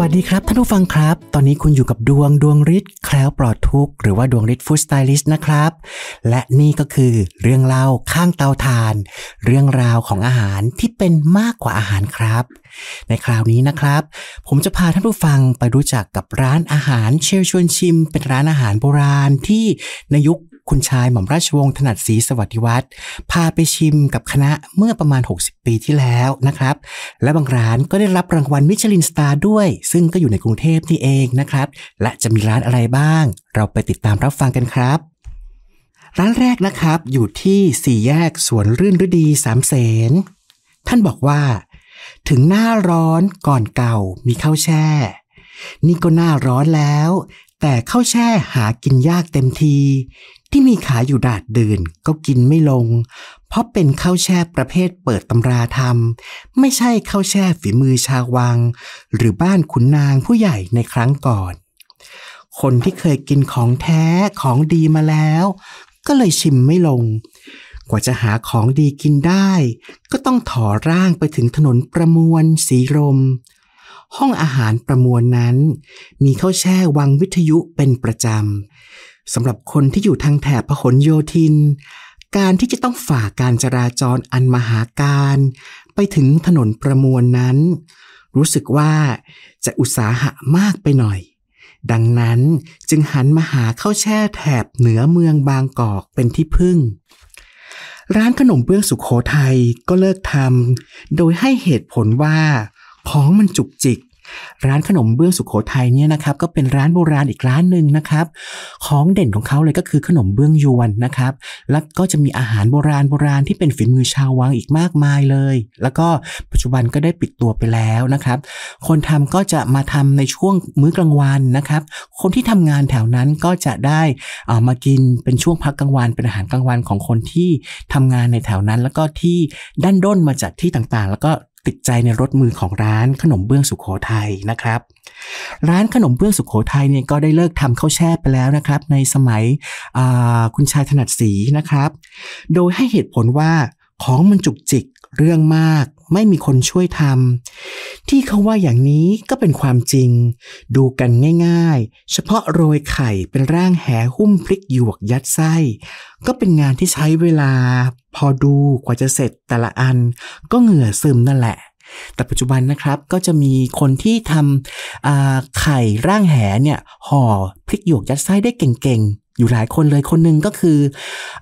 วัสดีครับท่านผู้ฟังครับ ตอนนี้คุณอยู่กับดวงดวงฤทธิ์แคล้วปลอดทุกข์หรือว่าดวงฤทธิ์ฟู้ดสไตลิสต์นะครับและนี่ก็คือเรื่องเล่าข้างเตาถ่าน เรื่องราวของอาหารที่เป็นมากกว่าอาหารครับ ในคราวนี้นะครับ ผมจะพาท่านผู้ฟังไปรู้จักกับร้านอาหารเชลชวนชิม เป็นร้านอาหารโบราณที่ในยุคคุณชายหม่อมราชวงศ์ถนัดศรีสวัสดิวัฒน์พาไปชิมกับคณะเมื่อประมาณ 60 ปีที่แล้วนะครับ และบางร้านก็ได้รับรางวัลมิชลินสตาร์ด้วย ซึ่งก็อยู่ในกรุงเทพนี่เองนะครับ และจะมีร้านอะไรบ้าง เราไปติดตามรับฟังกันครับ ร้านแรกนะครับอยู่ที่สี่แยกสวนรื่นฤดีสามเสนท่านบอกว่า ถึงหน้าร้อนก่อนเก่ามีข้าวแช่นี่ก็หน้าร้อนแล้วแต่ข้าวแช่หากินยากเต็มที ที่มีขายอยู่ดาดดืนก็กินไม่ลง เพราะเป็นข้าวแช่ประเภทเปิดตำราทำไม่ใช่ข้าวแช่ฝีมือชาววัง หรือบ้านขุนนางผู้ใหญ่ในครั้งก่อน คนที่เคยกินของแท้ของดีมาแล้ว ก็เลยชิมไม่ลง กว่าจะหาของดีกินได้ ก็ต้องถอร่างไปถึงถนนประมวลสีลมห้องอาหารประมวลนั้น มีข้าวแช่วังวิทยุเป็นประจำสำหรับคนที่อยู่ทางแถบพหลโยธิน การที่จะต้องฝ่าการจราจรอันมหาการ ไปถึงถนนประมวลนั้น รู้สึกว่าจะอุตสาหะมากไปหน่อย ดังนั้นจึงหันมาหาข้าวแช่แถบเหนือเมืองบางกอกเป็นที่พึ่ง ร้านขนมเบื้องสุขโขทัยก็เลิกทำโดยให้เหตุผลว่าของมันจุกจิกร้านขนมเบื้องสุขโขทัยเนี่ยนะครับก็เป็นร้านโบราณอีกร้านหนึ่งนะครับ ของเด่นของเขาเลยก็คือขนมเบื้องยวนนะครับ แล้วก็จะมีอาหารโบราณโบราณที่เป็นฝีมือชาววังอีกมากมายเลย แล้วก็ปัจจุบันก็ได้ปิดตัวไปแล้วนะครับ คนทำก็จะมาทำในช่วงมื้อกลางวันนะครับ คนที่ทำงานแถวนั้นก็จะได้อามากินเป็นช่วงพักกลางวัน เป็นอาหารกลางวันของคนที่ทำงานในแถวนั้นแล้วก็ที่ด้านด้นมาจากที่ต่างๆ แล้วก็ติดใจในรสมือของร้านขนมเบื้องสุขโขทัยนะครับ ร้านขนมเบื้องสุขโขทัยเนี่ยก็ได้เลิกทำข้าวแช่ไปแล้วนะครับ ในสมัยคุณชายถนัดสีนะครับ โดยให้เหตุผลว่าของมันจุกจิกเรื่องมาก ไม่มีคนช่วยทำที่เขาว่าอย่างนี้ก็เป็นความจริงดูกันง่ายๆ เฉพาะโรยไข่เป็นร่างแหหุ้มพริกหยวกยัดไส้ ก็เป็นงานที่ใช้เวลาพอดูกว่าจะเสร็จแต่ละอันก็เหงื่อซึมนั่นแหละ แต่ปัจจุบันนะครับก็จะมีคนที่ทำไข่ร่างแหเนี่ยห่อพริกหยวกยัดไส้ได้เก่งอยู่หลายคนเลยคนหนึ่งก็คือ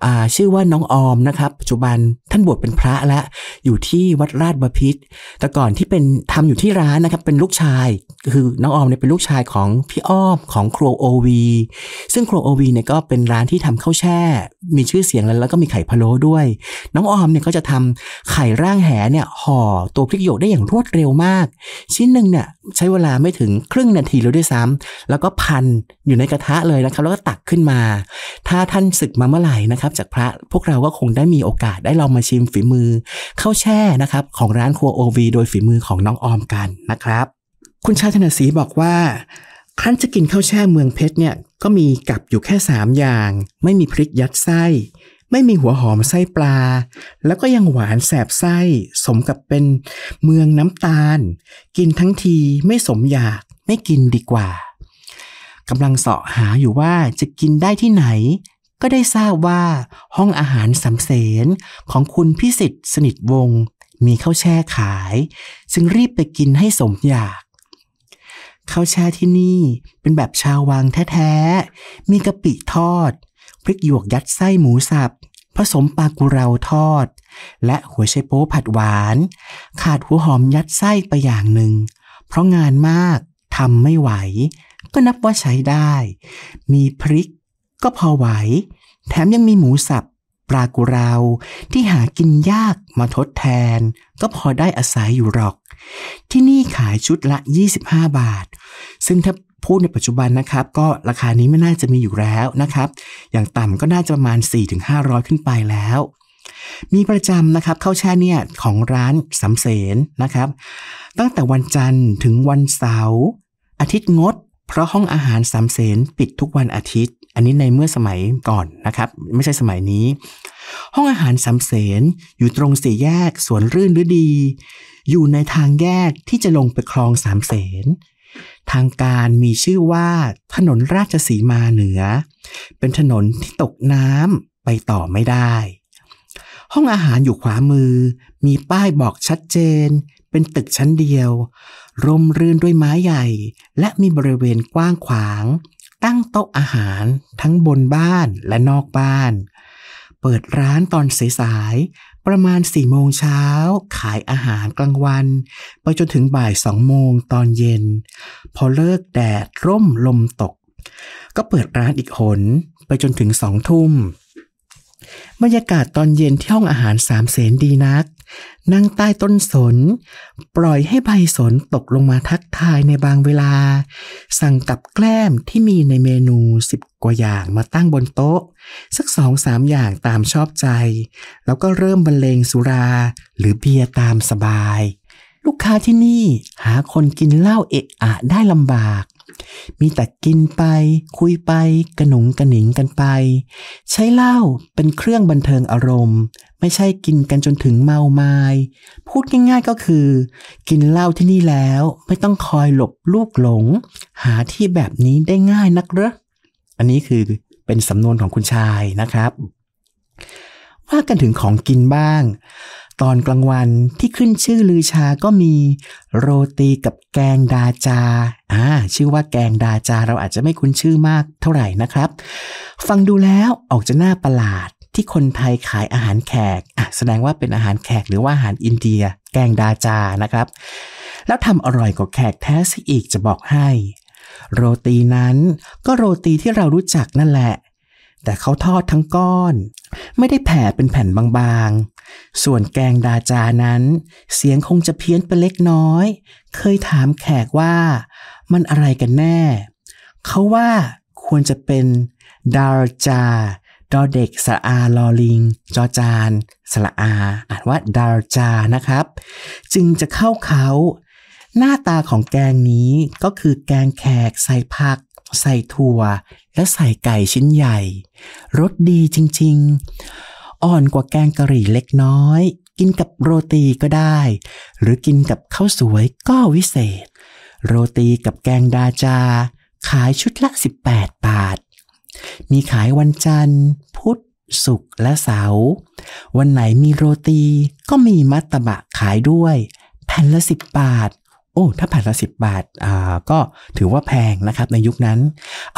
อชื่อว่าน้องออมนะครับปัจจุบันท่านบวชเป็นพระและ อยู่ที่วัดราชบพิษแต่ก่อนที่เป็นทำอยู่ที่ร้านนะครับเป็นลูกชายคือน้องออมเนี่ยเป็นลูกชายของพี่อ้อม ของครัวโอวีซึ่งครัวโอวีเนี่ยก็เป็นร้านที่ทำข้าวแช่มีชื่อเสียงแล้วแล้วก็มีไข่พะโล้ด้วย น้องออมเนี่ยก็จะทำไข่ร่างแหเนี่ยห่อตัวพริกหยกได้อย่างรวดเร็วมาก ชิ้นหนึ่งเนี่ยใช้เวลาไม่ถึงครึ่งนาทีเลยด้วยซ้ำ แล้วก็พันอยู่ในกระทะเลยนะครับ แล้วก็ตักขึ้นมาถ้าท่านศึกมาเมื่อไหร่นะครับจากพระพวกเราก็คงได้มีโอกาสได้ลองมาชิมฝีมือข้าวแช่นะครับของร้านครัวโอวีโดยฝีมือของน้องออมกันนะครับคุณชาธนศรีบอกว่าครั้นจะกินข้าวแช่เมืองเพชรเนี่ยก็มีกับอยู่แค่3อย่าง ไม่มีพริกยัดไส้ ไม่มีหัวหอมไส้ปลา แล้วก็ยังหวานแสบไส้ สมกับเป็นเมืองน้ำตาล กินทั้งทีไม่สมอยากไม่กินดีกว่ากำลังเสาะหาอยู่ว่าจะกินได้ที่ไหน ก็ได้ทราบว่าห้องอาหารสำเสนของคุณพิสิทธิ์สนิทวง มีข้าวแช่ขาย จึงรีบไปกินให้สมอยาก ข้าวแช่ที่นี่เป็นแบบชาววังแท้ๆ มีกะปิทอด พริกหยวกยัดไส้หมูสับผสมปลากุเราทอด และหัวไชโป๊ผัดหวาน ขาดหัวหอมยัดไส้ไปอย่างหนึ่ง เพราะงานมากทำไม่ไหวก็นับว่าใช้ได้ มีพริกก็พอไหว แถมยังมีหมูสับปลากุราว ที่หากินยากมาทดแทน ก็พอได้อาศัยอยู่หรอก ที่นี่ขายชุดละ 25 บาท ซึ่งถ้าพูดในปัจจุบันนะครับ ก็ราคานี้ไม่น่าจะมีอยู่แล้วนะครับ อย่างต่ำก็น่าจะประมาณ 4-500 ขึ้นไปแล้ว มีประจำนะครับข้าวแช่เนี่ย ของร้านสำเสนนะครับ ตั้งแต่วันจันทร์ถึงวันเสาร์อาทิตย์งดเพราะห้องอาหารสามเสนปิดทุกวันอาทิตย์ อันนี้ในเมื่อสมัยก่อนนะครับ ไม่ใช่สมัยนี้ ห้องอาหารสามเสนอยู่ตรงสี่แยกสวนรื่นฤดี อยู่ในทางแยกที่จะลงไปคลองสามเสนทางการมีชื่อว่าถนนราชสีมาเหนือ เป็นถนนที่ตกน้ำไปต่อไม่ได้ ห้องอาหารอยู่ขวามือมีป้ายบอกชัดเจน เป็นตึกชั้นเดียวร่มรื่นด้วยไม้ใหญ่และมีบริเวณกว้างขวาง ตั้งโต๊ะอาหารทั้งบนบ้านและนอกบ้าน เปิดร้านตอนสายๆประมาณสี่โมงเช้า ขายอาหารกลางวันไปจนถึงบ่ายสองโมงตอนเย็น พอเลิกแดดร่มลมตก ก็เปิดร้านอีกหนไปจนถึงสองทุ่มบรรยากาศตอนเย็นที่ห้องอาหารสามเสนดีนักนั่งใต้ต้นสน ปล่อยให้ใบสนตกลงมาทักทายในบางเวลา สั่งกับแกล้มที่มีในเมนูสิบกว่าอย่างมาตั้งบนโต๊ะ สักสองสามอย่างตามชอบใจ แล้วก็เริ่มบรรเลงสุรา หรือเบียร์ตามสบาย ลูกค้าที่นี่หาคนกินเหล้าเอะอะได้ลำบากมีแต่กินไปคุยไปกระหนุงกระหนิงกันไป ใช้เหล้าเป็นเครื่องบันเทิงอารมณ์ ไม่ใช่กินกันจนถึงเมามาย พูดง่ายๆก็คือ กินเหล้าที่นี่แล้วไม่ต้องคอยหลบลูกหลง หาที่แบบนี้ได้ง่ายนักเหรอ อันนี้คือเป็นสำนวนของคุณชายนะครับ ว่ากันถึงของกินบ้างตอนกลางวันที่ขึ้นชื่อลือชา ก็มีโรตีกับแกงดาจา อ่า ชื่อว่าแกงดาจา เราอาจจะไม่คุ้นชื่อมากเท่าไหร่นะครับ ฟังดูแล้วออกจะน่าประหลาดที่คนไทยขายอาหารแขก อ่แสดงว่าเป็นอาหารแขกหรือว่าอาหารอินเดีย แกงดาจานะครับ แล้วทำอร่อยกว่าแขกแท้สิอีกจะบอกให้ โรตีนั้นก็โรตีที่เรารู้จักนั่นแหละแต่เขาทอดทั้งก้อน ไม่ได้แผ่เป็นแผ่นบางๆ ส่วนแกงดาจานั้น เสียงคงจะเพี้ยนไปเล็กน้อย เคยถามแขกว่ามันอะไรกันแน่ เขาว่าควรจะเป็นดาาจาดอเด็กสะอาลอลิงจอจานสละอาอ่านว่าดาจานะครับ จึงจะเข้าเขา หน้าตาของแกงนี้ก็คือแกงแขกใส่ผักใส่ถั่วและใส่ไก่ชิ้นใหญ่ รสดีจริงๆ อ่อนกว่าแกงกะหรี่เล็กน้อย กินกับโรตีก็ได้ หรือกินกับข้าวสวยก็วิเศษ โรตีกับแกงดาจา ขายชุดละ18บาท มีขายวันจันทร์ พุธศุกร์และเสาร์วันไหนมีโรตีก็มีมัตตบะขายด้วยแผ่นละสิบบาทโอ้ถ้าแผ่นละสิบบาทอ่าก็ถือว่าแพงนะครับในยุคนั้น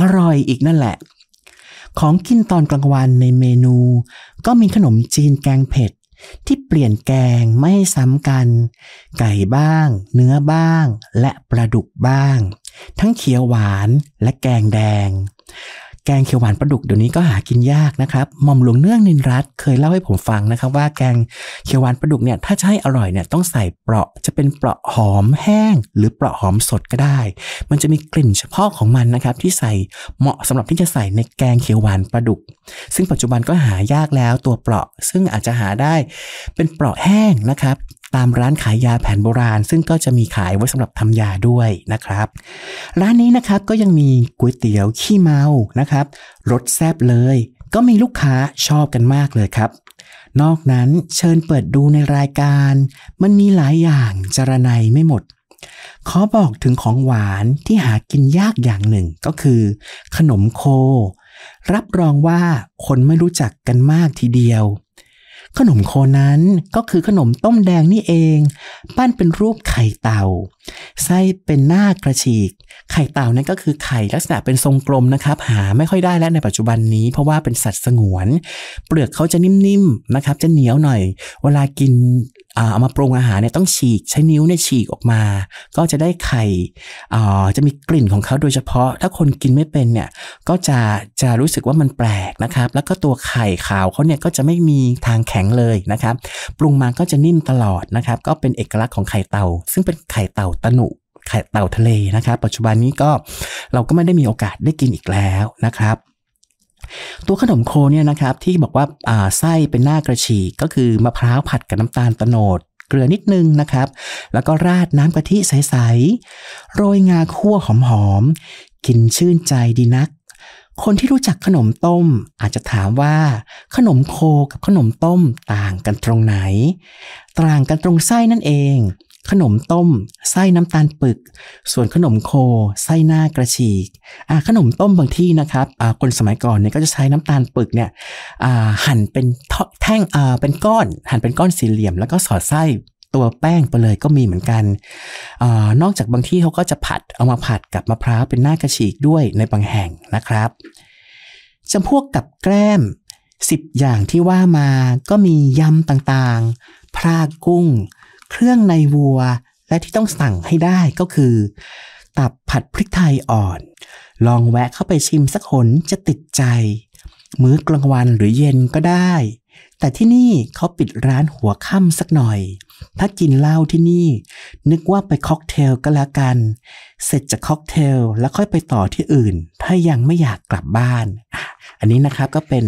อร่อยอีกนั่นแหละ ของกินตอนกลางวันในเมนู ก็มีขนมจีนแกงเผ็ด ที่เปลี่ยนแกงไม่ซ้ำกัน ไก่บ้าง เนื้อบ้าง และปลาดุกบ้าง ทั้งเขียวหวานและแกงแดงแกงเขียวหวานปลาดุกเดี๋ยวนี้ก็หากินยากนะครับหม่อมหลวงเนื่องนินรัตเคยเล่าให้ผมฟังนะครับ ว่าแกงเขียวหวานปลาดุกเนี่ยถ้าจะให้อร่อยเนี่ยต้องใส่เปราะจะเป็นเปราะหอมแห้งหรือเปราะหอมสดก็ได้ มันจะมีกลิ่นเฉพาะของมันนะครับ ที่ใส่เหมาะสำหรับที่จะใส่ในแกงเขียวหวานปลาดุก ซึ่งปัจจุบันก็หายากแล้วตัวเปราะ ซึ่งอาจจะหาได้เป็นเปราะแห้งนะครับตามร้านขายยาแผนโบราณซึ่งก็จะมีขายไว้สำหรับทำยาด้วยนะครับ ร้านนี้นะครับก็ยังมีก๋วยเตี๋ยวขี้เมานะครับรสแซ่บเลย ก็มีลูกค้าชอบกันมากเลยครับ นอกนั้นเชิญเปิดดูในรายการมันมีหลายอย่างจรนัยไม่หมด ขอบอกถึงของหวานที่หากินยากอย่างหนึ่ง ก็คือ ขนมโค รับรองว่าคนไม่รู้จักกันมากทีเดียวขนมโคนั้นก็คือขนมต้มแดงนี่เอง ปั้นเป็นรูปไข่เต่า ไส้เป็นหน้ากระฉีก ไข่เต่านั้นก็คือไข่ลักษณะเป็นทรงกลมนะครับ หาไม่ค่อยได้แล้วในปัจจุบันนี้เพราะว่าเป็นสัตว์สงวน เปลือกเขาจะนิ่มๆนะครับ จะเหนียวหน่อย เวลากินเอามาปรุงอาหารเนี่ยต้องฉีกใช้นิ้วเนี่ยฉีกออกมา ก็จะได้ไข่จะมีกลิ่นของเขาโดยเฉพาะ ถ้าคนกินไม่เป็นเนี่ยก็จะจะรู้สึกว่ามันแปลกนะครับ แล้วก็ตัวไข่ขาวเขาเนี่ยก็จะไม่มีทางแข็งเลยนะครับ ปรุงมาก็จะนิ่มตลอดนะครับ ก็เป็นเอกลักษณ์ของไข่เต่าซึ่งเป็นไข่เต่าตะหนุไข่เต่าทะเลนะครับ ปัจจุบันนี้ก็เราก็ไม่ได้มีโอกาสได้กินอีกแล้วนะครับตัวขนมโคเนี่ยนะครับที่บอกว่าไส้เป็นหน้ากระฉีกก็คือมะพร้าวผัดกับน้ำตาลตโนดเกลือนิดนึงนะครับ แล้วก็ราดน้ำกะทิใส ๆโรยงาคั่วหอมๆกินชื่นใจดีนัก คนที่รู้จักขนมต้มอาจจะถามว่า ขนมโคกับขนมต้มต่างกันตรงไหน ต่างกันตรงไส้นั่นเองขนมต้มไส้น้ำตาลปึก ส่วนขนมโคไส้หน้ากระฉีกขนมต้มบางที่นะครับคนสมัยก่อน เนี่ยก็จะใช้น้ำตาลปึกเนี่ยหั่นเป็นแท่งเป็นก้อน หั่นเป็นก้อนสี่เหลี่ยม แล้วก็สอดไส้ตัวแป้งไปเลยก็มีเหมือนกันอนอกจากบางที่เขาก็จะผัดเอามาผัดกับมะพร้าวเป็นหน้ากระฉีกด้วยในบางแห่งนะครับจำพวกกับแกล้มสิบอย่างที่ว่ามาก็มียำต่างๆพรากุ้งเครื่องในวัวและที่ต้องสั่งให้ได้ก็คือ ตับผัดพริกไทยอ่อน ลองแวะเข้าไปชิมสักหนจะติดใจ มื้อกลางวันหรือเย็นก็ได้ แต่ที่นี่เขาปิดร้านหัวค่ำสักหน่อยถ้ากินเหล้าที่นี่ นึกว่าไปค็อกเทลก็แล้วกัน เสร็จจากค็อกเทลแล้วค่อยไปต่อที่อื่น ถ้ายังไม่อยากกลับบ้าน อันนี้นะครับก็เป็น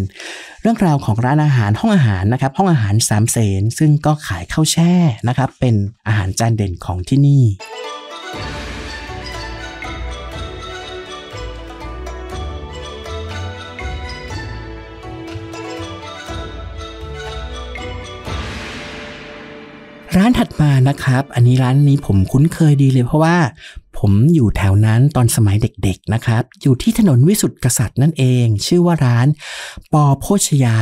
เรื่องราวของร้านอาหารห้องอาหารนะครับ ห้องอาหารสามเสนซึ่งก็ขายข้าวแช่นะครับ เป็นอาหารจานเด่นของที่นี่ร้านถัดมานะครับ อันนี้ร้านนี้ผมคุ้นเคยดีเลยเพราะว่าผมอยู่แถวนั้นตอนสมัยเด็กๆนะครับ อยู่ที่ถนนวิสุทธิกษัตริย์นั่นเอง ชื่อว่าร้านปอโภชยา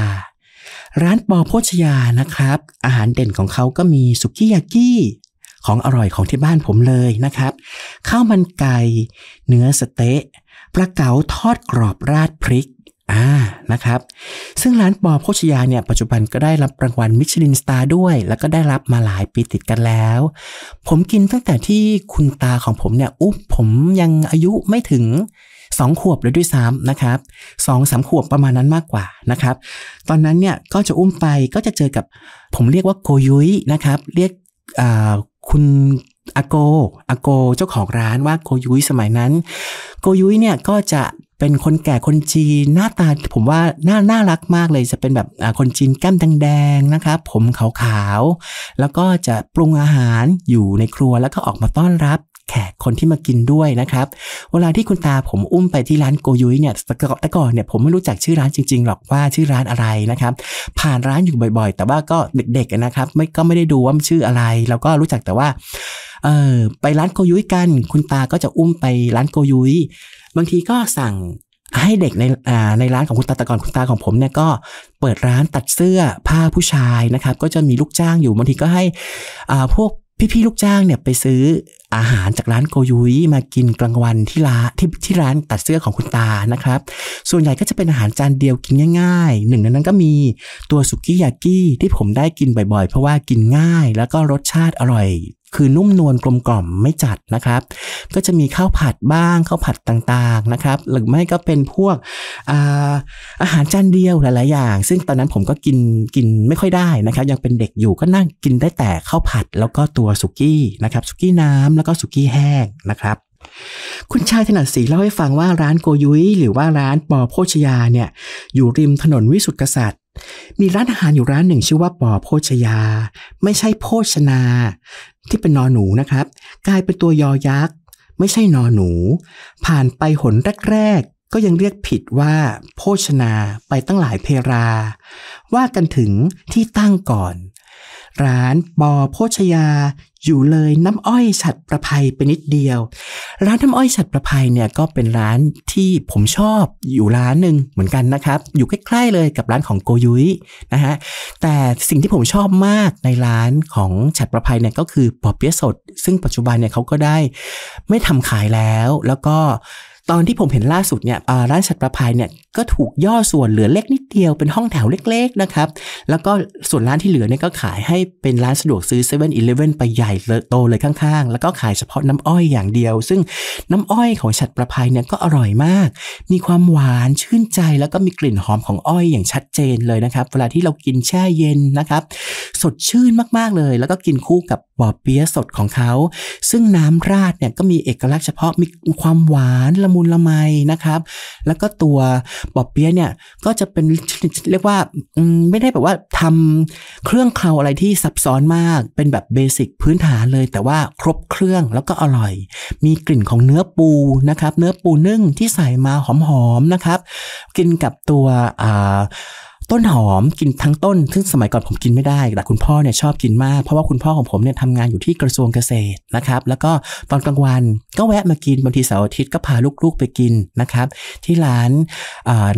ร้านปอโภชยานะครับ อาหารเด่นของเขาก็มีสุกี้ยากิของอร่อยของที่บ้านผมเลยนะครับข้าวมันไก่ เนื้อสเต๊ะ ปลาเก๋าทอดกรอบราดพริกอ่านะครับซึ่งร้านปอโภชยาเนี่ยปัจจุบันก็ได้รับรางวัลมิชลินสตาร์ด้วย แล้วก็ได้รับมาหลายปีติดกันแล้ว ผมกินตั้งแต่ที่คุณตาของผมเนี่ยอุ๊บผมยังอายุไม่ถึงสองขวบเลยด้วยซ้ำนะครับสองสามขวบประมาณนั้นมากกว่านะครับตอนนั้นเนี่ยก็จะอุ้มไปก็จะเจอกับผมเรียกว่าโกยุ้ยนะครับเรียกคุณอาโกอาโก เจ้าของร้านว่าโกยุ้ยสมัยนั้น โกยุ้ยเนี่ยก็จะเป็นคนแก่คนจีนหน้าตา ผมว่าน่าน่ารักมากเลยจะเป็นแบบคนจีนแก้มแดงๆนะครับ ผมขาวๆแล้วก็จะปรุงอาหารอยู่ในครัวแล้วก็ออกมาต้อนรับ แขกคนที่มากินด้วยนะครับ เวลาที่คุณตาผมอุ้มไปที่ร้านโกยุ้ยเนี่ยแต่ก่อนเนี่ยผมไม่รู้จักชื่อร้านจริงๆ หรอกว่าชื่อร้านอะไรนะครับ ผ่านร้านอยู่บ่อย ๆ แต่ว่าก็เด็กๆนะครับ ไม่ก็ไม่ได้ดูว่ามันชื่ออะไร แล้วก็รู้จักแต่ว่าเออไปร้านโกยุ้ยกัน คุณตาก็จะอุ้มไปร้านโกยุ้ย บางทีก็สั่งให้เด็กในในร้านของคุณตาตะกอนคุณตาของผมเนี่ยก็เปิดร้านตัดเสื้อผ้าผู้ชายนะครับ ก็จะมีลูกจ้างอยู่บางทีก็ให้พวกพี่ๆลูกจ้างเนี่ยไปซื้ออาหารจากร้านโกยุ้ยมากินกลางวันที่ร้านที่ที่ร้านตัดเสื้อของคุณตานะครับ ส่วนใหญ่ก็จะเป็นอาหารจานเดียวกินง่าย ๆ หนึ่งในนั้นก็มีตัวสุกี้ยากี้ที่ผมได้กินบ่อย ๆ เพราะว่ากินง่าย แล้วก็รสชาติอร่อยคือนุ่มนวลกลมกล่อมไม่จัดนะครับ ก็จะมีข้าวผัดบ้างข้าวผัดต่างๆนะครับหรือไม่ก็เป็นพวกอาอาหารจานเดียวหลายๆอย่างซึ่งตอนนั้นผมก็กินกินไม่ค่อยได้นะครับ ยังเป็นเด็กอยู่ก็นั่งกินได้แต่ข้าวผัดแล้วก็ตัวสุกี้นะครับ สุกี้น้ำแล้วก็สุกี้แห้งนะครับ คุณชายถนัดศรีเล่าให้ฟังว่าร้านโกยุ้ยหรือว่าร้านปอโภชยาเนี่ยอยู่ริมถนนวิสุทธิกษัตริย์มีร้านอาหารอยู่ร้านหนึ่งชื่อว่าปอโพชยา ไม่ใช่โพชนา ที่เป็นนอหนูนะครับ กลายเป็นตัวยอยักษ์ไม่ใช่นอหนู ผ่านไปหนแรกๆก็ยังเรียกผิดว่าโพชนาไปตั้งหลายเพรา ว่ากันถึงที่ตั้งก่อน ร้านปอโพชยาอยู่เลยน้ำอ้อยฉัดประภัยเป็นนิดเดียว ร้านน้ำอ้อยฉัดประภัยเนี่ยก็เป็นร้านที่ผมชอบอยู่ร้านหนึ่งเหมือนกันนะครับ อยู่ใกล้ๆเลยกับร้านของโกยุ้ยนะฮะแต่สิ่งที่ผมชอบมากในร้านของฉัดประภัยเนี่ยก็คือปอเปี๊ยะสด ซึ่งปัจจุบันเนี่ยเขาก็ได้ไม่ทำขายแล้วแล้วก็ตอนที่ผมเห็นล่าสุดเนี่ยร้านฉัดประภัยเนี่ยก็ถูกย่อส่วนเหลือเล็กนิดเดียวเป็นห้องแถวเล็กๆนะครับ แล้วก็ส่วนร้านที่เหลือเนี่ยก็ขายให้เป็นร้านสะดวกซื้อเซเว่นอีเเลฟว่นไปใหญ่โตเลยข้างๆ แล้วก็ขายเฉพาะน้ำอ้อยอย่างเดียว ซึ่งน้ำอ้อยของฉัดประภัยเนี่ยก็อร่อยมาก มีความหวานชื่นใจแล้วก็มีกลิ่นหอมของอ้อยอย่างชัดเจนเลยนะครับ เวลาที่เรากินแช่เย็นนะครับ สดชื่นมากๆเลย แล้วก็กินคู่กับบอเปี๊ยะสดของเขาซึ่งน้ำราดเนี่ยก็มีเอกลักษณ์เฉพาะมีความหวานละมุนละไมนะครับ แล้วก็ตัวปอบเปี๊ยะเนี่ย ก็จะเป็นเรียกว่าไม่ได้แบบว่าทำเครื่องเคลาอะไรที่ซับซ้อนมากเป็นแบบเบสิกพื้นฐานเลย แต่ว่าครบเครื่องแล้วก็อร่อย มีกลิ่นของเนื้อปูนะครับ เนื้อปูนึ่งที่ใส่มาหอมๆนะครับ กินกับตัวอ่าต้นหอมกินทั้งต้นซึ่งสมัยก่อนผมกินไม่ได้ แต่คุณพ่อเนี่ยชอบกินมากเพราะว่าคุณพ่อของผมเนี่ยทำงานอยู่ที่กระทรวงเกษตรนะครับ แล้วก็ตอนกลางวันก็แวะมากินบางทีเสาร์อาทิตย์ก็พาลูกๆไปกินนะครับ ที่ร้าน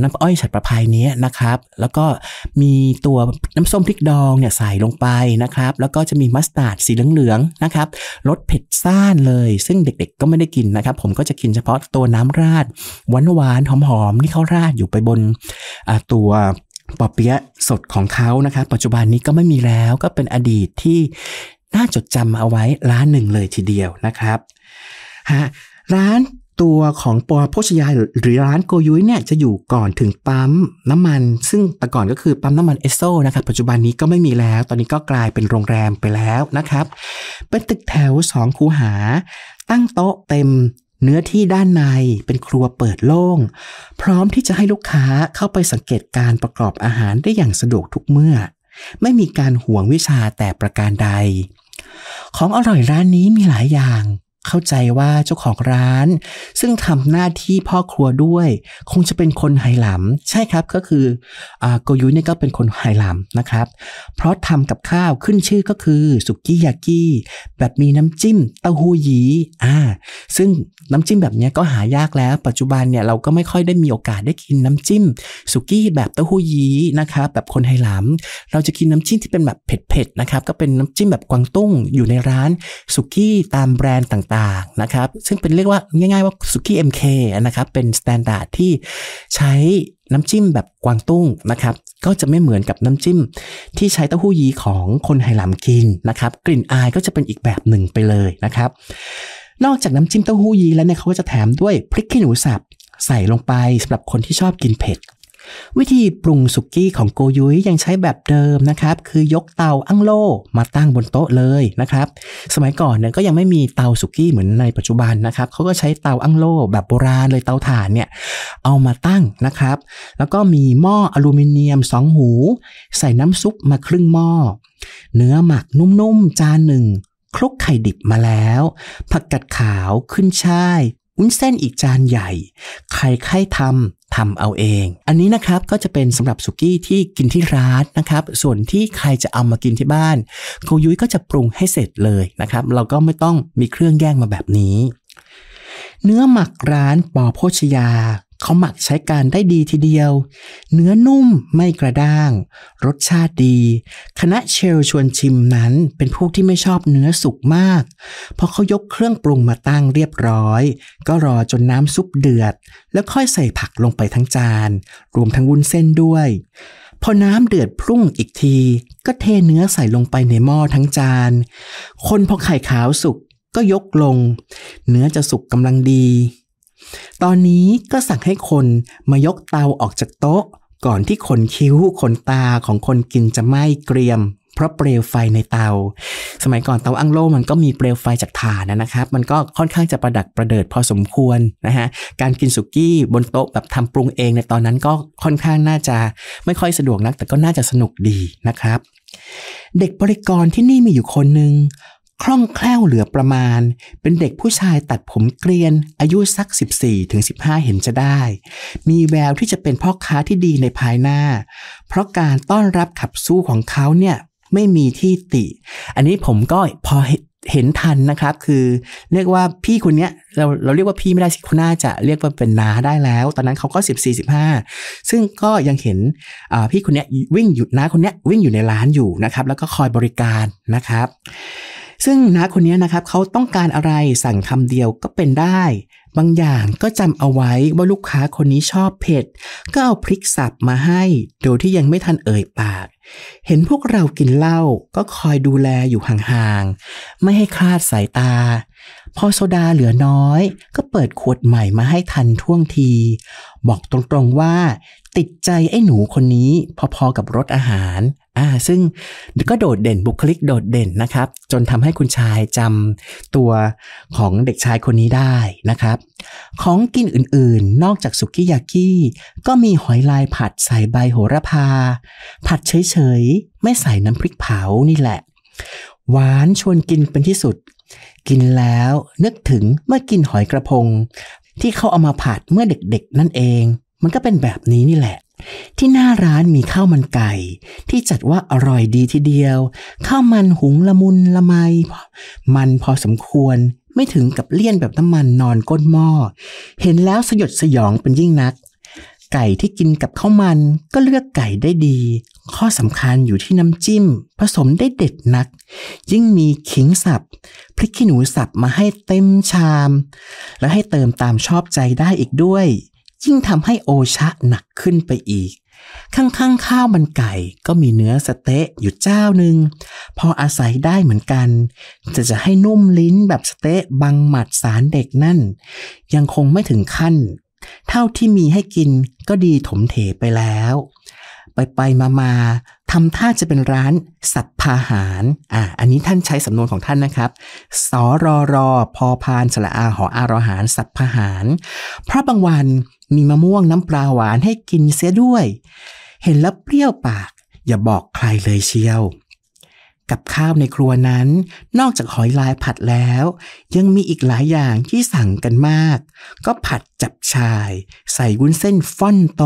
น้ำอ้อยฉัดประภัยนี้นะครับ แล้วก็มีตัวน้ำส้มพริกดองเนี่ยใส่ลงไปนะครับ แล้วก็จะมีมัสตาร์ดสีเหลืองๆนะครับรสเผ็ดซ่านเลยซึ่งเด็กๆก็ไม่ได้กินนะครับ ผมก็จะกินเฉพาะตัวน้ำราดหวานๆหอมๆที่เขาราดอยู่ไปบนตัวปอเปี๊ยะสดของเขานะครับปัจจุบันนี้ก็ไม่มีแล้ว ก็เป็นอดีตที่น่าจดจำเอาไว้ร้านหนึ่งเลยทีเดียวนะครับ ฮะ ร้านตัวของปอโภชยาหรือร้านโกยุ้ยเนี่ยจะอยู่ก่อนถึงปั๊มน้ำมัน ซึ่งแต่ก่อนก็คือปั๊มน้ำมันเอสโซนะครับ ปัจจุบันนี้ก็ไม่มีแล้ว ตอนนี้ก็กลายเป็นโรงแรมไปแล้วนะครับ เป็นตึกแถว2คูหา ตั้งโต๊ะเต็มเนื้อที่ด้านในเป็นครัวเปิดโล่ง พร้อมที่จะให้ลูกค้าเข้าไปสังเกตการประกอบอาหารได้อย่างสะดวกทุกเมื่อ ไม่มีการห่วงวิชาแต่ประการใด ของอร่อยร้านนี้มีหลายอย่างเข้าใจว่าเจ้าของร้าน ซึ่งทำหน้าที่พ่อครัวด้วย คงจะเป็นคนไหหลำใช่ครับก็คืออโกยุนี่ก็เป็นคนไหหลำนะครับ เพราะทำกับข้าวขึ้นชื่อก็คือ สุกี้ยากิแบบมีน้ำจิ้ม เต้าหู้ยีอ่าซึ่งน้ำจิ้มแบบนี้ก็หายากแล้ว ปัจจุบันเนี่ยเราก็ไม่ค่อยได้มีโอกาสได้กินน้ำจิ้มสุกี้แบบเต้าหู้ยีนะครับแบบคนไฮหลำเราจะกินน้ำจิ้มที่เป็นแบบเผ็ดๆนะครับก็เป็นน้ำจิ้มแบบกวางตุ้ง อยู่ในร้านสุกี้ตามแบรนด์ต่าง่างๆนะครับซึ่งเป็นเรียกว่าง่ายๆว่าสุกี้ MK นะครับเป็นมาตรฐานที่ใช้น้ำจิ้มแบบกวางตุ้งนะครับก็จะไม่เหมือนกับน้ำจิ้มที่ใช้เต้าหู้ยีของคนไหหลำกินนะครับกลิ่นอายก็จะเป็นอีกแบบหนึ่งไปเลยนะครับนอกจากน้ำจิ้มเต้าหู้ยีแล้วเนี่ยเขาก็จะแถมด้วยพริกขี้หนูสับใส่ลงไปสำหรับคนที่ชอบกินเผ็ดวิธีปรุงสุกกี้ของโกยุ้ยยังใช้แบบเดิมนะครับ คือยกเตาอั้งโล่มาตั้งบนโต๊ะเลยนะครับ สมัยก่อนเนี่ยก็ยังไม่มีเตาสุกี้เหมือนในปัจจุบันนะครับเขาก็ใช้เตาอั้งโล่แบบโบราณเลยเตาถ่านเนี่ยเอามาตั้งนะครับ แล้วก็มีหม้ออลูมิเนียมสองหู ใส่น้ำซุปมาครึ่งหม้อเนื้อหมักนุ่ม ๆ จานหนึ่งคลุกไข่ดิบมาแล้วผักกัดขาวขึ้นช่ายวุ้นเส้นอีกจานใหญ่ ใครใครทำทำเอาเอง อันนี้นะครับก็จะเป็นสำหรับสุกี้ที่กินที่ร้านนะครับ ส่วนที่ใครจะเอามากินที่บ้านคกยุ้ยก็จะปรุงให้เสร็จเลยนะครับ เราก็ไม่ต้องมีเครื่องแย่งมาแบบนี้ เนื้อหมักร้านปอโพชยาเขาหมักใช้การได้ดีทีเดียว เนื้อนุ่มไม่กระด้าง รสชาติดี คณะเชลชวนชิมนั้น เป็นพวกที่ไม่ชอบเนื้อสุกมาก พอเขายกเครื่องปรุงมาตั้งเรียบร้อย ก็รอจนน้ำซุปเดือด แล้วค่อยใส่ผักลงไปทั้งจาน รวมทั้งวุ้นเส้นด้วย พอน้ำเดือดพุ่งอีกที ก็เทเนื้อใส่ลงไปในหม้อทั้งจาน คนพอไข่ขาวสุกก็ยกลง เนื้อจะสุกกำลังดีตอนนี้ก็สั่งให้คนมายกเตาออกจากโต๊ะ ก่อนที่ขนคิ้วขนตาของคนกินจะไหม้เกรียม เพราะเปลวไฟในเตา สมัยก่อนเตาอั้งโล่มันก็มีเปลวไฟจากถ่านนะครับ มันก็ค่อนข้างจะประดักประเดิดพอสมควรนะฮะการกินสุกี้บนโต๊ะแบบทำปรุงเอง ในตอนนั้นก็ค่อนข้างน่าจะ ไม่ค่อยสะดวกนัก แต่ก็น่าจะสนุกดีนะครับ เด็กบริกรที่นี่มีอยู่คนหนึ่งคล่องแคล่วเหลือประมาณ เป็นเด็กผู้ชายตัดผมเกลียนอายุสัก 14ถึง15 เห็นจะได้ มีแววที่จะเป็นพ่อค้าที่ดีในภายหน้า เพราะการต้อนรับขับสู้ของเขาเนี่ยไม่มีที่ติ อันนี้ผมก็พอเห็นทันนะครับคือเรียกว่าพี่คนเนี้ยเราเราเรียกว่าพี่ไม่ได้สิคุณน่า จะเรียกว่าเป็นนาได้แล้ว ตอนนั้นเขาก็สสสิิบี่บห้าซึ่งก็ยังเห็นพี่คนเนี้ยวิ่งอยู่น้าคนเนี้ยวิ่งอยู่ในร้านอยู่นะครับแล้วก็คอยบริการนะครับซึ่งน้าคนนี้นะครับเขาต้องการอะไรสั่งคำเดียวก็เป็นได้ บางอย่างก็จำเอาไว้ว่าลูกค้าคนนี้ชอบเผ็ดก็เอาพริกสับมาให้โดยที่ยังไม่ทันเอ่ยปาก เห็นพวกเรากินเหล้าก็คอยดูแลอยู่ห่างๆไม่ให้คลาดสายตา พอโซดาเหลือน้อย ก็เปิดขวดใหม่มาให้ทันท่วงทีบอกตรงๆว่า ติดใจไอ้หนูคนนี้พอๆกับรสอาหารอ่าซึ่งก็โดดเด่นบุคลิกโดดเด่นนะครับ จนทำให้คุณชายจำตัวของเด็กชายคนนี้ได้นะครับ ของกินอื่นๆ นอกจากสุกิยากิก็มีหอยลายผัดใส่ใบโหระพา ผัดเฉยๆ ไม่ใส่น้ำพริกเผานี่แหละ หวานชวนกินเป็นที่สุด กินแล้วนึกถึงเมื่อกินหอยกระพง ที่เขาเอามาผัดเมื่อเด็กๆนั่นเอง มันก็เป็นแบบนี้นี่แหละที่หน้าร้านมีข้าวมันไก่ ที่จัดว่าอร่อยดีทีเดียว ข้าวมันหุงละมุนละไม มันพอสมควรไม่ถึงกับเลี่ยนแบบน้ำมันนอนก้นหม้อ เห็นแล้วสยดสยองเป็นยิ่งนัก ไก่ที่กินกับข้าวมันก็เลือกไก่ได้ดี ข้อสำคัญอยู่ที่น้ำจิ้ม ผสมได้เด็ดนัก ยิ่งมีขิงสับพริกขี้หนูสับมาให้เต็มชาม และให้เติมตามชอบใจได้อีกด้วยยิ่งทำให้โอชะหนักขึ้นไปอีก ข้างๆข้าวมันไก่ก็มีเนื้อสเต๊ะอยู่เจ้าหนึ่งพออาศัยได้เหมือนกัน จะจะให้นุ่มลิ้นแบบสเต๊ะบังหมัดสารเด็กนั่น ยังคงไม่ถึงขั้น เท่าที่มีให้กินก็ดีถมเถไปแล้วไปไปมามาทำท่าจะเป็นร้านสัพพาหาร อ่า อันนี้ท่านใช้สำนวนของท่านนะครับ สอรอรอพอพานสละอาหออารอหารสัพพาหาร เพราะบางวันมีมะม่วงน้ำปลาหวานให้กินเสียด้วย เห็นแล้วเปรี้ยวปาก อย่าบอกใครเลยเชียว กับข้าว ในครัวนั้น นอกจากหอยลายผัดแล้ว ยังมีอีกหลายอย่างที่สั่งกันมาก ก็ผัดจับชาย ใส่วุ้นเส้นฟ่อนโต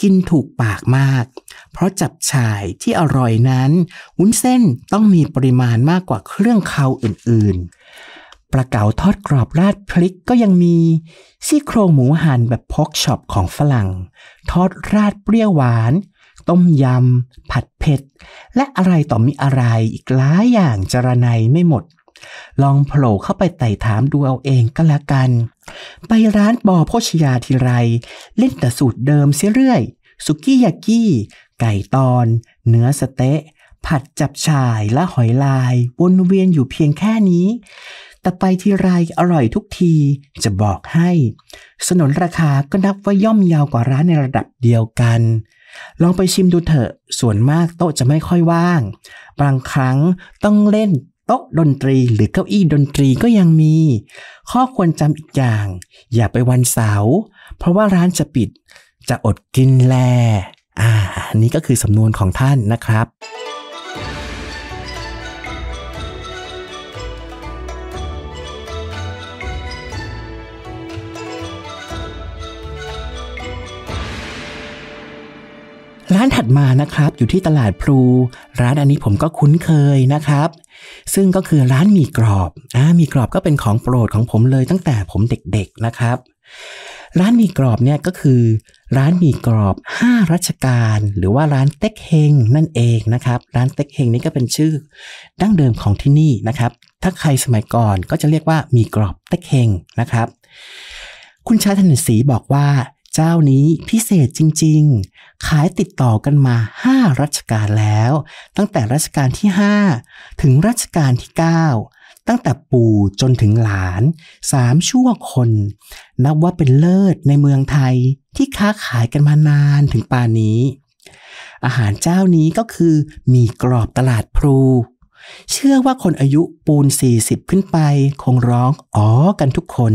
กินถูกปากมาก เพราะจับฉ่ายที่อร่อยนั้น วุ้นเส้นต้องมีปริมาณมากกว่าเครื่องเคาอื่นๆ ปลาเก๋าทอดกรอบราดพริกก็ยังมี ซี่โครงหมูหั่นแบบพกช็อปของฝรั่ง ทอดราดเปรี้ยวหวาน ต้มยำ ผัดเผ็ด และอะไรต่อมีอะไรอีกหลายอย่างจระไนไม่หมดลองโผล่เข้าไปไต่ถามดูเอาเองก็แล้วกัน ไปร้านบอโภชยาทีไรเล่นแต่สูตรเดิมเสียเรื่อยสุกี้ยากี้ไก่ตอน เนื้อสเต๊ะ ผัดจับฉ่ายและหอยลาย วนเวียนอยู่เพียงแค่นี้ แต่ไปทีไรอร่อยทุกทีจะบอกให้ สนนราคาก็นับว่าย่อมยาวกว่าร้านในระดับเดียวกัน ลองไปชิมดูเถอะส่วนมากโต๊ะจะไม่ค่อยว่าง บางครั้งต้องเล่นต๊ะดนตรีหรือเก้าอี้ดนตรีก็ยังมี ข้อควรจำอีกอย่าง อย่าไปวันเสาร์เพราะว่าร้านจะปิดจะอดกินแล อ่า นี่ก็คือสำนวนของท่านนะครับ ร้านถัดมานะครับอยู่ที่ตลาดพลูร้านอันนี้ผมก็คุ้นเคยนะครับซึ่งก็คือร้านมีกรอบ อ่ามีกรอบก็เป็นของโปรดของผมเลยตั้งแต่ผมเด็กๆนะครับ ร้านมีกรอบเนี่ยก็คือ ร้านมีกรอบ 5 รัชกาลหรือว่าร้านเต็กเฮงนั่นเองนะครับ ร้านเต็กเฮงนี่ก็เป็นชื่อ ดั้งเดิมของที่นี่นะครับ ถ้าใครสมัยก่อนก็จะเรียกว่ามีกรอบเต็กเฮงนะครับ คุณชาธนศรีบอกว่าเจ้านี้พิเศษจริงๆ ขายติดต่อกันมา 5 รัชกาลแล้ว ตั้งแต่รัชกาลที่ 5 ถึงรัชกาลที่ 9 ตั้งแต่ปู่จนถึงหลานสามชั่วคน นับว่าเป็นเลิศในเมืองไทยที่ค้าขายกันมานานถึงป่านนี้ อาหารเจ้านี้ก็คือมีกรอบตลาดพลูเชื่อว่าคนอายุปูน40 ขึ้นไปคงร้องอ๋อกันทุกคน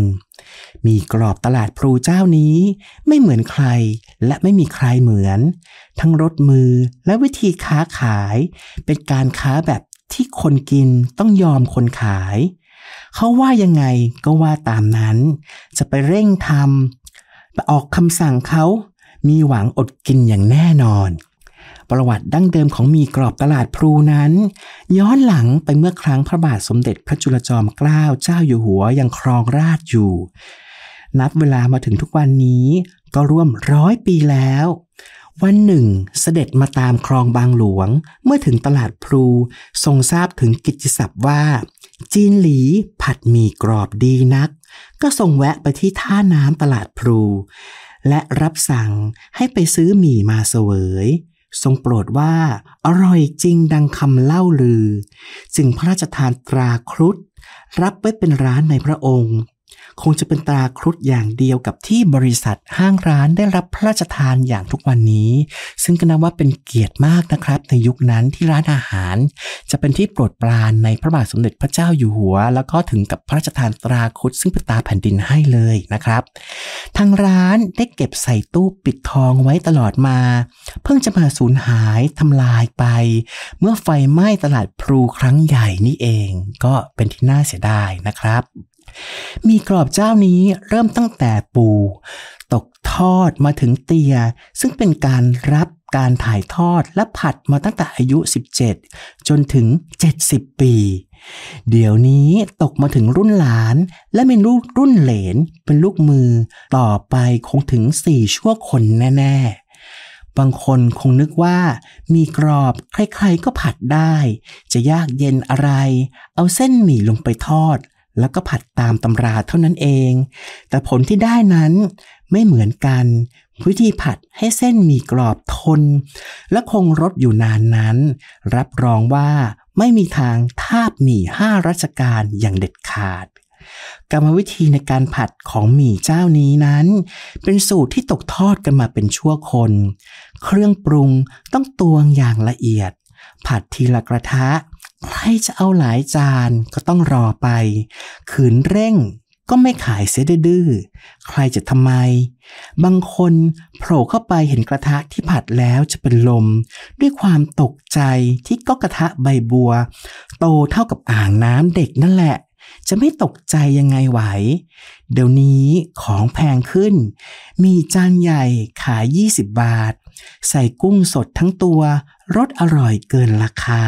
มีกรอบตลาดพลูเจ้านี้ ไม่เหมือนใครและไม่มีใครเหมือน ทั้งรถมือและวิธีค้าขาย เป็นการค้าแบบที่คนกินต้องยอมคนขาย เขาว่ายังไงก็ว่าตามนั้น จะไปเร่งทำออกคำสั่งเขามีหวังอดกินอย่างแน่นอนประวัติดั้งเดิมของมีกรอบตลาดพลูนั้น ย้อนหลังไปเมื่อครั้งพระบาทสมเด็จพระจุลจอมเกล้าเจ้าอยู่หัวยังครองราชอยู่ นับเวลามาถึงทุกวันนี้ก็ร่วมร้อยปีแล้ว วันหนึ่ง เสด็จมาตามคลองบางหลวง เมื่อถึงตลาดพลูทรงทราบถึงกิจศัพท์ว่า จีนหลีผัดมีกรอบดีนัก ก็ทรงแวะไปที่ท่าน้ำตลาดพลูและรับสั่งให้ไปซื้อหมี่มาเสวยทรงโปรดว่า อร่อยจริงดังคำเล่าลือจึงพระราชทานตราครุฑรับไว้เป็นร้านในพระองค์คงจะเป็นตราครุฑอย่างเดียวกับที่บริษัทห้างร้านได้รับพระราชทานอย่างทุกวันนี้ ซึ่งก็นับว่าเป็นเกียรติมากนะครับ ในยุคนั้นที่ร้านอาหารจะเป็นที่โปรดปรานในพระบาทสมเด็จพระเจ้าอยู่หัว แล้วก็ถึงกับพระราชทานตราครุฑซึ่งเป็นตาแผ่นดินให้เลยนะครับ ทางร้านได้เก็บใส่ตู้ปิดทองไว้ตลอดมา เพิ่งจะมาสูญหายทำลายไป เมื่อไฟไหม้ตลาดพลูครั้งใหญ่นี่เอง ก็เป็นที่น่าเสียดายนะครับมีกรอบเจ้านี้เริ่มตั้งแต่ปู่ตกทอดมาถึงเตีย ซึ่งเป็นการรับการถ่ายทอดและผัดมาตั้งแต่อายุ 17 จนถึง 70 ปี เดี๋ยวนี้ตกมาถึงรุ่นหลาน และเป็นลูกรุ่นเหลนเป็นลูกมือ ต่อไปคงถึงสี่ชั่วคนแน่ ๆ บางคนคงนึกว่า มีกรอบใครๆก็ผัดได้ จะยากเย็นอะไร เอาเส้นหมี่ลงไปทอดแล้วก็ผัดตามตำราเท่านั้นเอง แต่ผลที่ได้นั้นไม่เหมือนกัน วิธีผัดให้เส้นมีกรอบทน และคงรสอยู่นานนั้น รับรองว่าไม่มีทางทาบหมี่ห้ารัชการอย่างเด็ดขาด กรรมวิธีในการผัดของหมี่เจ้านี้นั้น เป็นสูตรที่ตกทอดกันมาเป็นชั่วคน เครื่องปรุงต้องตวงอย่างละเอียด ผัดทีละกระทะให้จะเอาหลายจานก็ต้องรอไป ขืนเร่งก็ไม่ขายเสียดื้อ ใครจะทำไม บางคนโผล่เข้าไปเห็นกระทะที่ผัดแล้วจะเป็นลม ด้วยความตกใจที่ก็กระทะใบบัว โตเท่ากับอ่างน้ำเด็กนั่นแหละ จะไม่ตกใจยังไงไหว เดี๋ยวนี้ของแพงขึ้น มีจานใหญ่ขาย 20 บาทใส่กุ้งสดทั้งตัวรสอร่อยเกินราคา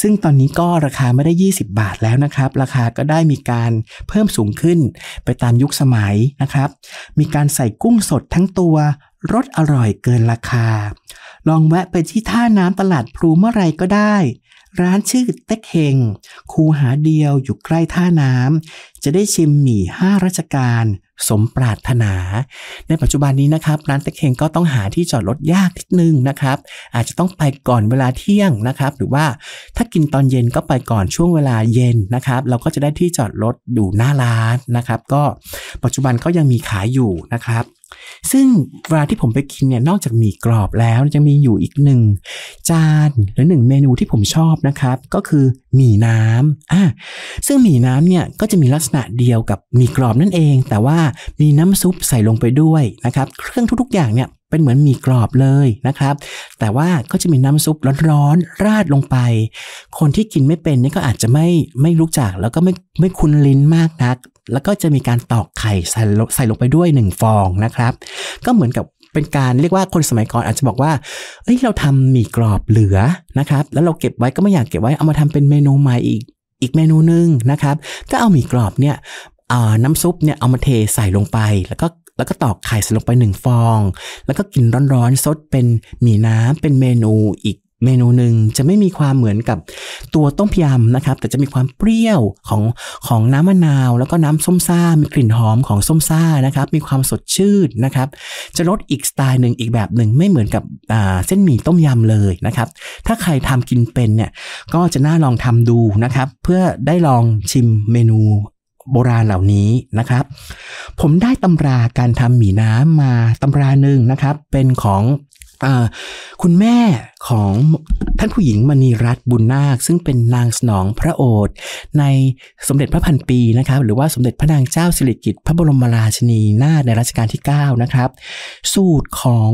ซึ่งตอนนี้ก็ราคาไม่ได้ 20 บาทแล้วนะครับ ราคาก็ได้มีการเพิ่มสูงขึ้นไปตามยุคสมัยนะครับ มีการใส่กุ้งสดทั้งตัวรสอร่อยเกินราคา ลองแวะไปที่ท่าน้ำตลาดพลูเมื่อไรก็ได้ร้านชื่อเต็กเฮงคูหาเดียวอยู่ใกล้ท่าน้ำจะได้ชิมหมี่ห้าราชการสมปรารถนา ในปัจจุบันนี้นะครับ ร้านเต็กเฮงก็ต้องหาที่จอดรถยากทีนึงนะครับ อาจจะต้องไปก่อนเวลาเที่ยงนะครับ หรือว่าถ้ากินตอนเย็นก็ไปก่อนช่วงเวลาเย็นนะครับ เราก็จะได้ที่จอดรถอยู่หน้าร้านนะครับ ก็ปัจจุบันก็ยังมีขายอยู่นะครับซึ่งเวลาที่ผมไปกินเนี่ยนอกจากหมี่กรอบแล้วจะมีอยู่อีกหนึ่งจานหรือหนึ่งเมนูที่ผมชอบนะครับ ก็คือหมี่น้ำอ่ะซึ่งหมี่น้ำเนี่ยก็จะมีลักษณะเดียวกับหมี่กรอบนั่นเอง แต่ว่ามีน้ำซุปใส่ลงไปด้วยนะครับ เครื่องทุกๆอย่างเนี่ยเป็นเหมือนมีกรอบเลยนะครับ แต่ว่าก็จะมีน้ำซุปร้อนๆราดลงไป คนที่กินไม่เป็นนี่ก็อาจจะไม่ไม่รู้จักแล้วก็ไม่ไม่คุ้นลิ้นมากนักแล้วก็จะมีการตอกไข่ใส่ใส่ลงไปด้วย 1 ฟองนะครับ ก็เหมือนกับเป็นการเรียกว่าคนสมัยก่อนอาจจะบอกว่า เอ้ยเราทำหมี่กรอบเหลือนะครับ แล้วเราเก็บไว้ก็ไม่อยากเก็บไว้ เอามาทำเป็นเมนูใหม่อีกอีกเมนูหนึ่งนะครับ ก็เอาหมี่กรอบเนี่ยน้ำซุปเนี่ยเอามาเทใส่ลงไปแล้วก็แล้วก็ตอกไข่ใส่ลงไปหนึ่งฟอง แล้วก็กินร้อนๆซดเป็นหมี่น้ำเป็นเมนูอีกเมนูหนึ่งจะไม่มีความเหมือนกับตัวต้มยำนะครับ แต่จะมีความเปรี้ยวของ ของน้ำมะนาวแล้วก็น้ำส้มซ่ามีกลิ่นหอมของส้มซ่านะครับ มีความสดชื่นนะครับ จะลดอีกสไตล์หนึ่งอีกแบบหนึ่งไม่เหมือนกับเส้นหมี่ต้มยำเลยนะครับ ถ้าใครทำกินเป็นเนี่ยก็จะน่าลองทำดูนะครับ เพื่อได้ลองชิมเมนูโบราณเหล่านี้นะครับ ผมได้ตำราการทำหมี่น้ำมาตำราหนึ่งนะครับ เป็นของคุณแม่ของท่านผู้หญิงมณีรัตน์บุญนาค ซึ่งเป็นนางสนองพระโอษฐ์ในสมเด็จพระพันปีนะครับ หรือว่าสมเด็จพระนางเจ้าสิริกิติ์พระบรมราชินี นาถในรัชกาลที่ 9 นะครับ สูตรของ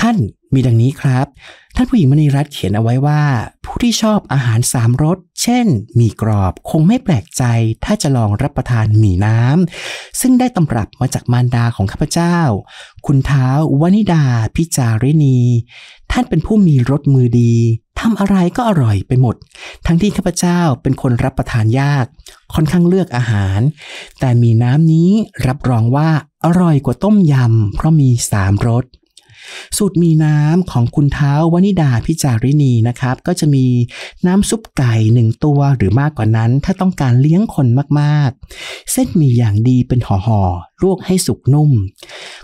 ท่านมีดังนี้ครับ ท่านผู้หญิงมณีรัตน์เขียนเอาไว้ว่า ผู้ที่ชอบอาหารสามรส เช่น มีกรอบคงไม่แปลกใจ ถ้าจะลองรับประทานหมี่น้ำ ซึ่งได้ตำรับมาจากมารดาของข้าพเจ้า คุณเท้าวนิดาพิจาริณี ท่านเป็นผู้มีรสมือดีทำอะไรก็อร่อยไปหมด ทั้งที่ข้าพเจ้าเป็นคนรับประทานยาก ค่อนข้างเลือกอาหาร แต่มีน้ำนี้รับรองว่าอร่อยกว่าต้มยำเพราะมีสามรสสูตรมีน้ำของคุณเท้าวนิดาพิจารินีนะครับ ก็จะมีน้ำซุปไก่หนึ่งตัวหรือมากกว่านั้น ถ้าต้องการเลี้ยงคนมาก ๆ เส้นมีอย่างดีเป็นห่อๆลวกให้สุกนุ่ม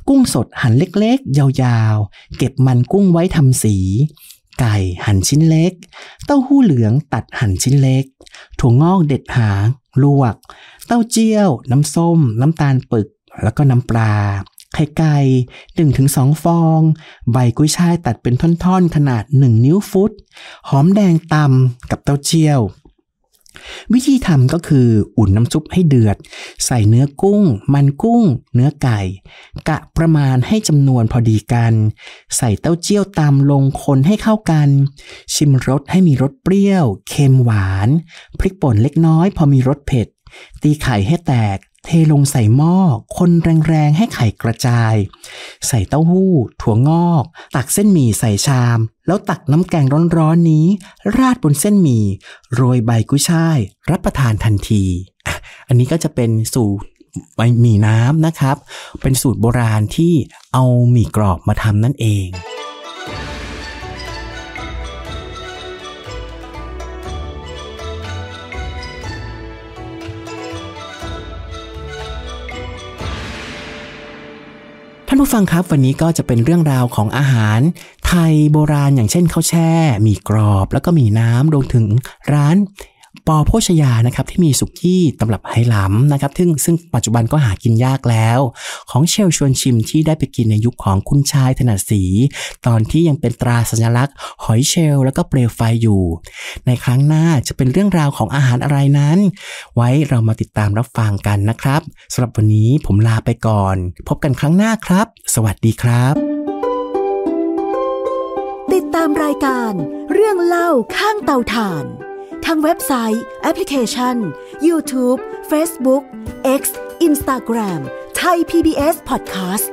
กุ้งสดหั่นเล็ก ๆ ยาว ๆ เก็บมันกุ้งไว้ทำสี ไก่หั่นชิ้นเล็ก เต้าหู้เหลืองตัดหั่นชิ้นเล็ก ถั่วงอกเด็ดหาง ลวก เต้าเจี้ยว น้ำส้ม น้ำตาลปึกแล้วก็น้ำปลาข่ไก่1งฟอง ใบกุ้ยช่ายตัดเป็นท่อนๆ ขนาด 1 นิ้วฟุต หอมแดงตำกับเต้าเจี้ยว วิธีทำก็คือ อุ่นน้ำซุปให้เดือด ใส่เนื้อกุ้ง มันกุ้ง เนื้อไก่ กะประมาณให้จำนวนพอดีกัน ใส่เต้าเจี้ยวตามลงคนให้เข้ากัน ชิมรสให้มีรสเปรี้ยวเค็มหวาน พริกป่นเล็กน้อยพอมีรสเผ็ด ตีไข่ให้แตกเทลงใส่หม้อคนแรง ๆ ให้ไข่กระจาย ใส่เต้าหู้ ถั่วงอก ตักเส้นหมี่ใส่ชาม แล้วตักน้ำแกงร้อนๆนี้ ราดบนเส้นหมี่โรยใบกุ้ยช่าย รับประทานทันที อันนี้ก็จะเป็นสูตรหมี่น้ำนะครับ เป็นสูตรโบราณที่เอาหมี่กรอบมาทำนั่นเองานผู้ฟังครับวันนี้ก็จะเป็นเรื่องราวของอาหารไทยโบราณอย่างเช่นข้าวแช่ มีกรอบแล้วก็มีน้ำรวมถึงร้านปอโภชยานะครับที่มีสุกี้ตำรับไหลลำนะครับ ซึ่งซึ่งปัจจุบันก็หากินยากแล้ว ของเชลชวนชิมที่ได้ไปกินในยุคของคุณชายถนัดสี ตอนที่ยังเป็นตราสัญลักษณ์หอยเชล แล้วก็เปลวไฟอยู่ ในครั้งหน้าจะเป็นเรื่องราวของอาหารอะไรนั้น ไว้เรามาติดตามรับฟังกันนะครับสำหรับวันนี้ผมลาไปก่อน พบกันครั้งหน้าครับ สวัสดีครับ ติดตามรายการ เรื่องเล่าข้างเตาถ่านทั้งเว็บไซต์ แอปพลิเคชัน YouTube Facebook X Instagram ไทย PBS Podcast